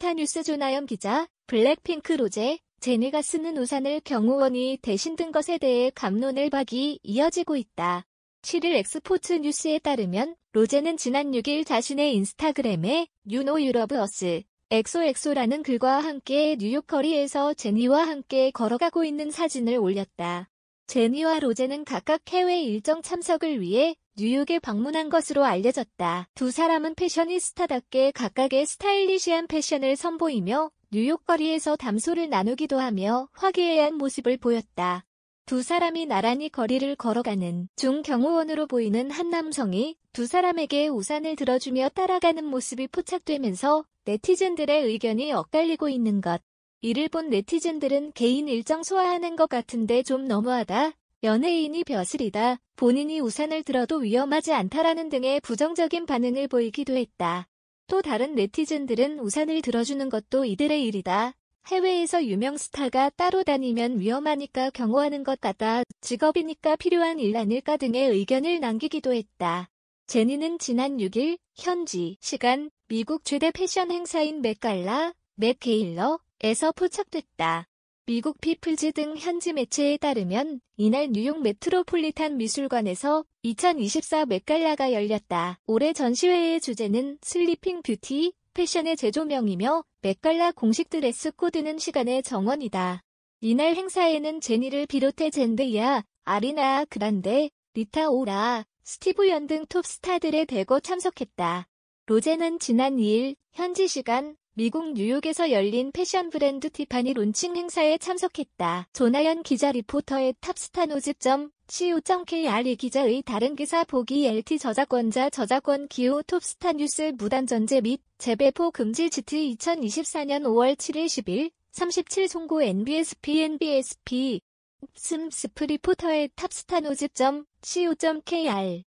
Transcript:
스타뉴스 조나연 기자, 블랙핑크 로제, 제니가 쓰는 우산을 경호원이 대신 든 것에 대해 감론을 박이 이어지고 있다. 7일 엑스포츠 뉴스에 따르면 로제는 지난 6일 자신의 인스타그램에 유노 유러브 어스 엑소엑소라는 글과 함께 뉴욕 커리에서 제니와 함께 걸어가고 있는 사진을 올렸다. 제니와 로제는 각각 해외 일정 참석을 위해 뉴욕에 방문한 것으로 알려졌다. 두 사람은 패셔니스타답게 각각의 스타일리시한 패션을 선보이며 뉴욕 거리에서 담소를 나누기도 하며 화기애애한 모습을 보였다. 두 사람이 나란히 거리를 걸어가는 중 경호원으로 보이는 한 남성이 두 사람에게 우산을 들어주며 따라가는 모습이 포착되면서 네티즌들의 의견이 엇갈리고 있는 것 이를 본 네티즌들은 개인 일정 소화하는 것 같은데 좀 너무하다. 연예인이 벼슬이다. 본인이 우산을 들어도 위험하지 않다라는 등의 부정적인 반응을 보이기도 했다. 또 다른 네티즌들은 우산을 들어주는 것도 이들의 일이다. 해외에서 유명 스타가 따로 다니면 위험하니까 경호하는 것 같다. 직업이니까 필요한 일 아닐까 등의 의견을 남기기도 했다. 제니는 지난 6일 현지 시간 미국 최대 패션 행사인 맥갈라, 맥게일러, 에서 포착됐다. 미국 피플즈 등 현지 매체에 따르면 이날 뉴욕 메트로폴리탄 미술관에서 2024 맥갈라가 열렸다. 올해 전시회의 주제는 슬리핑 뷰티, 패션의 제조명이며 맥갈라 공식 드레스 코드는 시간의 정원이다. 이날 행사에는 제니를 비롯해 젠데이아, 아리나 그란데, 리타 오라, 스티브 연 등 톱스타들의 대거 참석했다. 로제는 지난 2일 현지 시간 미국 뉴욕에서 열린 패션 브랜드 티파니 론칭 행사에 참석했다. 조나연 기자 리포터의 탑스타 노즈점 co.kr 이 기자의 다른 기사 보기 LT 저작권자 저작권 기호 톱스타 뉴스 무단 전제 및 재배포 금지 GT 2024년 5월 7일 10일 37 송고 NBSP NBSP 슴스프 리포터의 탑스타 노즈점 co.kr